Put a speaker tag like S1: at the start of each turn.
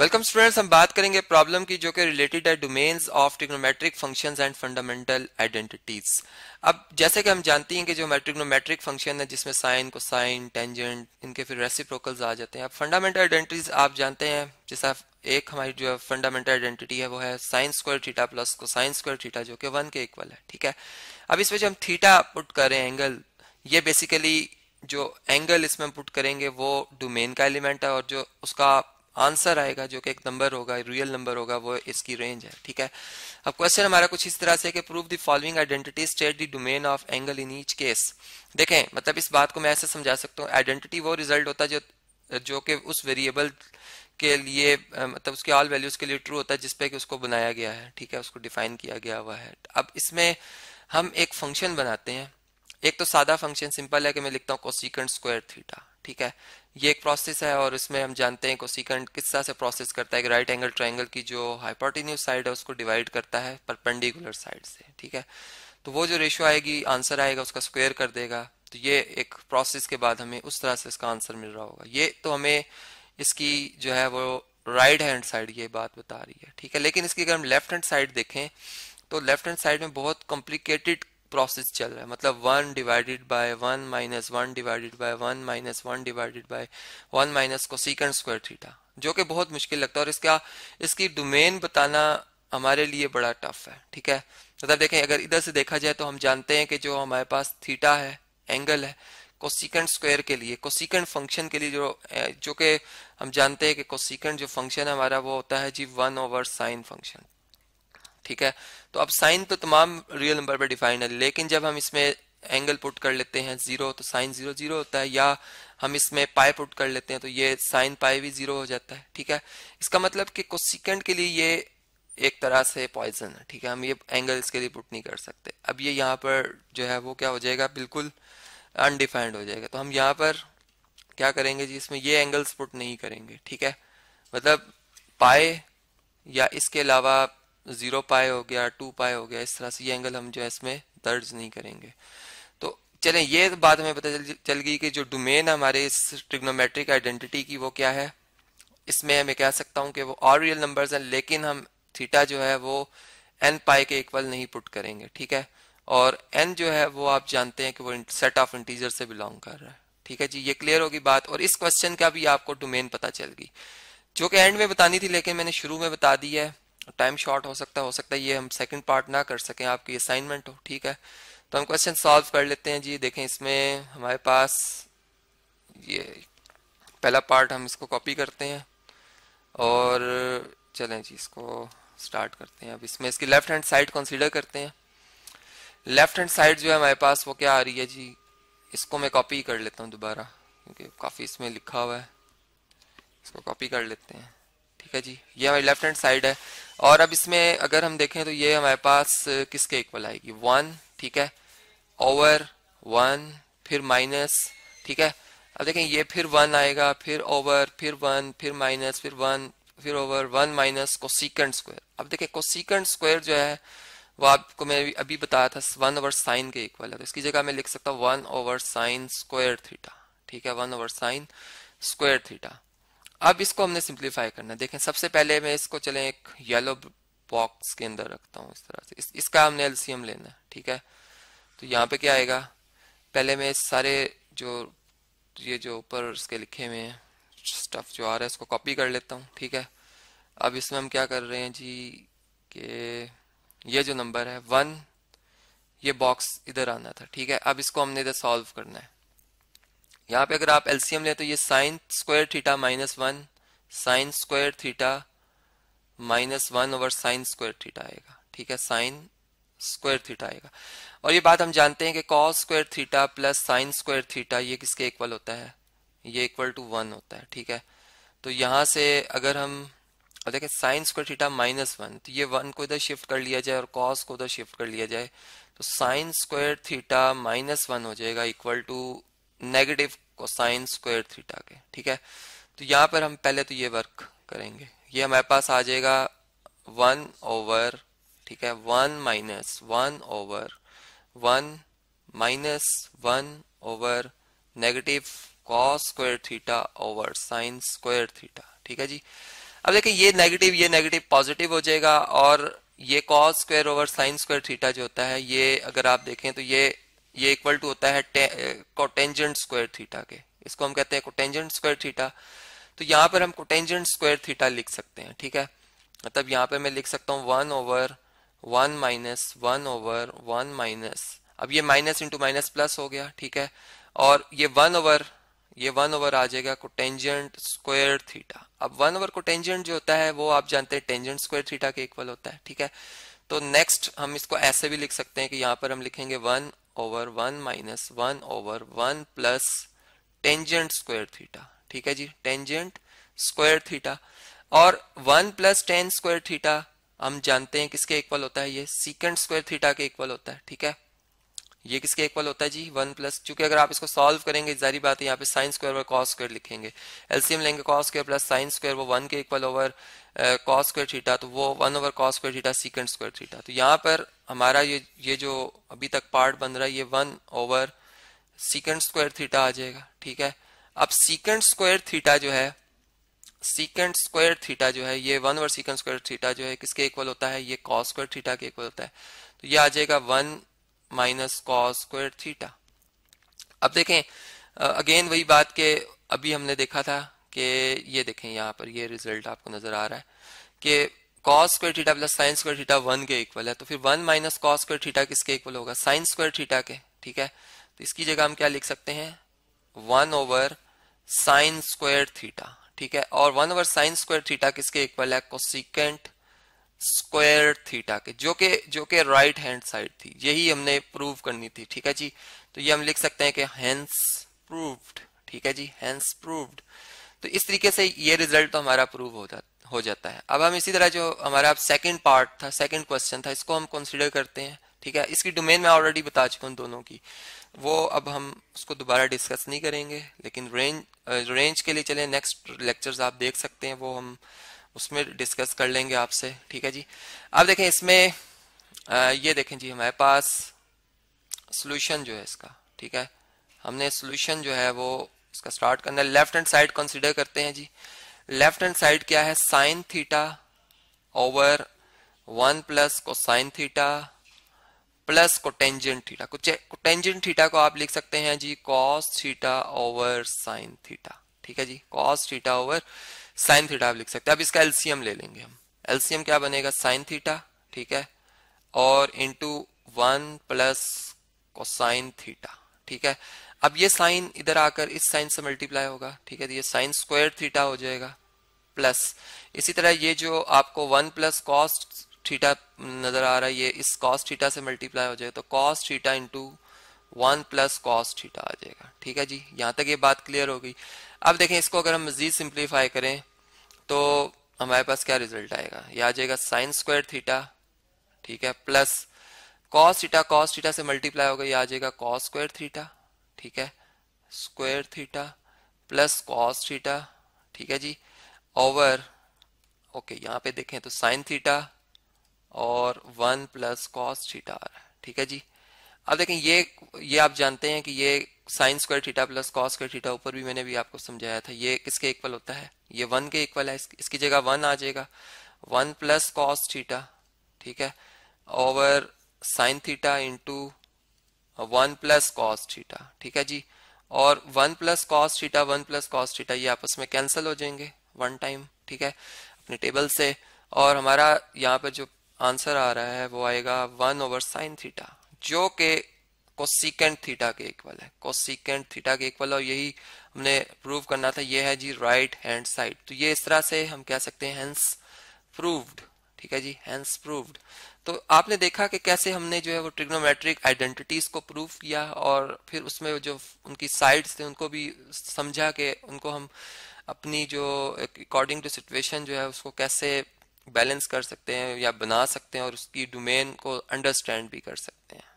S1: welcome students हम बात करेंगे प्रॉब्लम की जो कि रिलेटेड है domains of trigonometric functions and fundamental identities अब जैसे कि हम जानते हैं कि जो ट्रिग्नोमेट्रिक फंक्शन है जिसमें साइन को साइन टेंजेंट इनके फिर रेसिप्रोकल्स आ जाते हैं अब फंडामेंटल आइडेंटिटीज आप जानते हैं जैसा एक हमारी जो फंडामेंटल आइडेंटिटी है वो है sine square theta plus cosine square theta जो कि वन के इक्वल है ठीक है अब इसमें जो हम थीटा पुट कर रहे हैं एंगल ये बेसिकली जो एंगल इसमें पुट करेंगे वो डोमेन का एलिमेंट है और जो उसका आंसर आएगा जो कि एक नंबर होगा रियल नंबर होगा वो इसकी रेंज है ठीक है अब क्वेश्चन हमारा कुछ इस तरह से कि prove the following identity state the domain of angle in each case देखें मतलब इस बात को मैं ऐसे समझा सकता हूँ आइडेंटिटी वो रिजल्ट होता है जो जो कि उस वेरिएबल के लिए मतलब उसके ऑल वैल्यूज के लिए ट्रू होता है जिसपे कि उसको बनाया गया है ठीक है उसको डिफाइन किया गया हुआ है अब इसमें हम एक फंक्शन बनाते हैं एक तो सादा फंक्शन सिंपल है कि मैं लिखता हूँ कोसिकंड स्क्वायर थीटा ठीक है ये एक प्रोसेस है और इसमें हम जानते हैं कोसिकंड किस तरह से प्रोसेस करता है राइट एंगल ट्राइंगल की जो हाइपोटिन्यूज साइड है उसको डिवाइड करता है परपेंडिकुलर साइड से ठीक है तो वो जो रेशियो आएगी आंसर आएगा उसका स्क्वायर कर देगा तो ये एक प्रोसेस के बाद हमें उस तरह से इसका आंसर मिल रहा होगा ये तो हमें इसकी जो है वो राइट हैंड साइड ये बात बता रही है ठीक है लेकिन इसकी अगर हम लेफ्ट हैंड साइड देखें तो लेफ्ट हैंड साइड में बहुत कॉम्प्लिकेटेड प्रोसेस चल रहा है मतलब one divided by one minus one divided by one minus one divided by one minus cosecant square theta जो कि बहुत मुश्किल लगता है और इसका इसकी डोमेन बताना हमारे लिए बड़ा टफ है ठीक है मतलब देखें अगर इधर से देखा जाए तो हम जानते हैं कि जो हमारे पास थीटा है एंगल है कोसिकंड स्क्वायर के लिए कोसिकंड फंक्शन के लिए जो जो कि हम जानते हैं कि कोसिकंड जो फंक्शन है हमारा वो होता है जी वन ओवर साइन फंक्शन ठीक है तो अब साइन तो तमाम रियल नंबर पर डिफाइन है लेकिन जब हम इसमें एंगल पुट कर लेते हैं जीरो तो साइन जीरो जीरो होता है या हम इसमें पाई पुट कर लेते हैं तो ये साइन पाई भी जीरो हो जाता है ठीक है इसका मतलब कि कुछ सेकेंड के लिए ये एक तरह से पॉइजन है ठीक है हम ये एंगल इसके लिए पुट नहीं कर सकते अब ये यहाँ पर जो है वो क्या हो जाएगा बिल्कुल अनडिफाइंड हो जाएगा तो हम यहाँ पर क्या करेंगे जी इसमें ये एंगल्स पुट नहीं करेंगे ठीक है मतलब पाए या इसके अलावा ज़ीरो पाए हो गया टू पाए हो गया इस तरह से ये एंगल हम जो है इसमें दर्ज नहीं करेंगे तो चलें ये बात हमें पता चल चल गई कि जो डोमेन हमारे इस ट्रिग्नोमेट्रिक आइडेंटिटी की वो क्या है इसमें मैं कह सकता हूँ कि वो और रियल नंबर है लेकिन हम थीटा जो है वो एन पाए के इक्वल नहीं पुट करेंगे ठीक है और एन जो है वो आप जानते हैं कि वो सेट ऑफ इंटीजर से बिलोंग कर रहा है ठीक है जी ये क्लियर होगी बात और इस क्वेश्चन का भी आपको डोमेन पता चल गई जो कि एंड में बतानी थी लेकिन मैंने शुरू में बता दी है टाइम शॉर्ट हो सकता है हो सकता है ये हम सेकंड पार्ट ना कर सकें आपकी असाइनमेंट हो ठीक है तो हम क्वेश्चन सॉल्व कर लेते हैं जी देखें इसमें हमारे पास ये पहला पार्ट हम इसको कॉपी करते हैं और चलें जी इसको स्टार्ट करते हैं अब इसमें इसकी लेफ्ट हैंड साइड कंसीडर करते हैं लेफ्ट हैंड साइड जो है हमारे पास वो क्या आ रही है जी इसको मैं कॉपी कर लेता हूँ दोबारा क्योंकि काफ़ी इसमें लिखा हुआ है इसको कॉपी कर लेते हैं ठीक है जी ये हमारी लेफ्ट हैंड साइड है और अब इसमें अगर हम देखें तो ये हमारे पास किसके इक्वल आएगी वन ठीक है ओवर वन फिर माइनस ठीक है अब देखें ये फिर वन आएगा फिर ओवर फिर वन फिर माइनस फिर वन फिर ओवर वन माइनस को कोसिकंड स्क्वायर अब देखें कोसिकंड स्क्वायर जो है वो आपको मैं अभी बताया था वन ओवर साइन के इक्वल है तो इसकी जगह मैं लिख सकता हूँ one over sine square theta ठीक है one over sine square theta अब इसको हमने सिंप्लीफाई करना है देखें सबसे पहले मैं इसको चले एक येलो बॉक्स के अंदर रखता हूँ इस तरह से इस, इसका हमने एलसीएम लेना है ठीक है तो यहाँ पे क्या आएगा पहले मैं सारे जो ये जो ऊपर इसके लिखे हुए हैं स्टफ जो आ रहा है इसको कॉपी कर लेता हूँ ठीक है अब इसमें हम क्या कर रहे हैं जी कि ये जो नंबर है वन ये बॉक्स इधर आना था ठीक है अब इसको हमने इधर सॉल्व करना है यहाँ पे अगर आप एलसीएम लें तो ये sine square theta minus one sine square theta minus one over sine square theta आएगा ठीक है साइन स्क्वायर थीटा आएगा और ये बात हम जानते हैं कि cos square theta plus sine square theta ये किसके इक्वल होता है ये इक्वल टू वन होता है ठीक है तो यहाँ से अगर हम देखें sine square theta minus one तो ये वन को इधर शिफ्ट कर लिया जाए और कॉस को उधर शिफ्ट कर लिया जाए तो sine square theta minus one हो जाएगा equal to negative cosine square theta के ठीक है तो यहां पर हम पहले तो ये वर्क करेंगे ये हमारे पास आ जाएगा वन ओवर ठीक है one minus one over one minus one over negative cos square theta over sine square theta ठीक है जी अब देखिए ये नेगेटिव ये नेगेटिव पॉजिटिव हो जाएगा और ये cos square over sine square theta जो होता है ये अगर आप देखें तो ये ये इक्वल टू होता है कोटेंजेंट स्क्वायर थीटा के इसको हम कहते हैं कोटेंजेंट स्क्वायर थीटा तो यहां पर हम कोटेंजेंट स्क्वायर थीटा लिख सकते हैं ठीक है मतलब यहां पर मैं लिख सकता हूं one over one minus one over one minus अब ये माइनस इंटू माइनस प्लस हो गया ठीक है और ये वन ओवर ये वन ओवर आ जाएगा कोटेंजेंट स्क्वायर थीटा अब वन ओवर कोटेंजेंट जो होता है वो आप जानते हैं टेंजेंट स्क्वायर थीटा के इक्वल होता है ठीक है तो नेक्स्ट हम इसको ऐसे भी लिख सकते हैं कि यहां पर हम लिखेंगे one over one minus one over one plus tangent square theta ठीक है जी टेंजेंट स्क्वायर थीटा और one plus tan square theta हम जानते हैं किसके इक्वल होता है ये सीकेंड स्क्वायर थीटा के इक्वल होता है ठीक है ये किसके इक्वल होता है जी वन प्लस चूंकि अगर आप इसको सॉल्व करेंगे जारी बात है यहाँ पे साइन स्क्वायर और कॉस स्क्वायर लिखेंगे एलसीएम लेंगे cos square plus sine square वो वन के equal over cos square theta तो वो one over cos square theta secant square theta तो यहाँ पर हमारा ये ये जो अभी तक पार्ट बन रहा है ये one over secant square theta आ जाएगा ठीक है अब सीकेंड स्क्वायर थीटा जो है सीकेंड स्क्वायर थीटा जो है ये one over secant square theta जो है किसके इक्वल होता है ये कॉस स्क्वायर थीटा के इक्वल होता है तो ये आ जाएगा one minus cos square theta अब देखें अगेन वही बात के अभी हमने देखा था कि ये देखें यहाँ पर ये रिजल्ट आपको नजर आ रहा है कि cos square theta plus sine square theta one के इक्वल है तो फिर one minus cos square theta किसके इक्वल होगा साइन स्क्वायर थीटा के ठीक है तो इसकी जगह हम क्या लिख सकते हैं one over sine square theta ठीक है और one over sine square theta किसके इक्वल है कोसिकेंट स्क्वायर थीटा के जो के जो के राइट हैंड साइड थी यही हमने प्रूव करनी थी ठीक है जी तो ये हम लिख सकते हैं कि हैंस प्रूव्ड ठीक है जी हैंस प्रूव्ड तो इस तरीके से ये रिजल्ट तो हमारा प्रूव हो जाता हो जाता है अब हम इसी तरह जो हमारा सेकंड पार्ट था सेकंड क्वेश्चन था इसको हम कंसीडर करते हैं ठीक है इसकी डोमेन मैं ऑलरेडी बता चुका हूँ दोनों की वो अब हम उसको दोबारा डिस्कस नहीं करेंगे लेकिन रेंज रेंज के लिए चले नेक्स्ट लेक्चर्स आप देख सकते हैं वो हम उसमें डिस्कस कर लेंगे आपसे ठीक है जी अब देखें इसमें आ, ये देखें जी हमारे पास सोल्यूशन जो है इसका ठीक है हमने सोल्यूशन जो है वो इसका स्टार्ट करना है लेफ्ट हैंड साइड कंसिडर करते हैं जी लेफ्ट हैंड साइड क्या है sine theta over one plus cosine theta plus tangent theta कुछ टेंजेंट थीटा को आप लिख सकते हैं जी cos theta over sine theta ठीक है जी cos theta over sine theta आप लिख सकते हैं अब इसका एलसीएम ले लेंगे हम एलसीएम क्या बनेगा साइन थीटा ठीक है और into one plus cosine theta ठीक है अब ये साइन इधर आकर इस साइन से मल्टीप्लाई होगा ठीक है तो ये साइन स्क्वायर थीटा हो जाएगा प्लस इसी तरह ये जो आपको वन प्लस कॉस्ट थीटा नजर आ रहा है ये इस कॉस्ट थीटा से मल्टीप्लाई हो जाएगा तो cos theta into one plus cos theta आ जाएगा ठीक है जी यहां तक ये बात क्लियर हो गई अब देखें इसको अगर हम मजीद सिंप्लीफाई करें तो हमारे पास क्या रिजल्ट आएगा यह आ जाएगा साइन स्क्वायर थीटा ठीक है plus cos theta cos theta से मल्टीप्लाई होगा यह आ जाएगा कॉस स्क्वायर थीटा ठीक है square theta plus cos theta ठीक है जी ओवर ओके यहां पे देखें तो साइन थीटा और वन प्लस कॉस थीटा आ रहा है ठीक है जी अब देखें ये ये आप जानते हैं कि ये sine square theta plus cos square theta ऊपर भी मैंने भी आपको समझाया था ये किसके इक्वल होता है ये वन के इक्वल है इसकी जगह वन आ जाएगा वन प्लस कॉस थीटा ठीक है over sine theta into one plus cos theta ठीक है जी और one plus cos theta one plus cos theta ये आपस में कैंसिल हो जाएंगे वन टाइम ठीक है अपने टेबल से और हमारा यहाँ पर जो आंसर आ रहा है वो आएगा वन ओवर साइन थीटा जो के कोसिकेंट थीटा के इक्वल है कोसिकेंट थीटा के इक्वल और यही हमने प्रूव करना था ये है जी राइट हैंड साइड तो ये इस तरह से हम कह सकते हैं प्रूव्ड ठीक है जी हैंस प्रूव्ड तो आपने देखा कि कैसे हमने जो है वो ट्रिग्नोमेट्रिक आइडेंटिटीज को प्रूव किया और फिर उसमें जो उनकी साइड्स थे उनको भी समझा के उनको हम अपनी जो अकॉर्डिंग टू सिचुएशन जो है उसको कैसे बैलेंस कर सकते हैं या बना सकते हैं और उसकी डोमेन को अंडरस्टैंड भी कर सकते हैं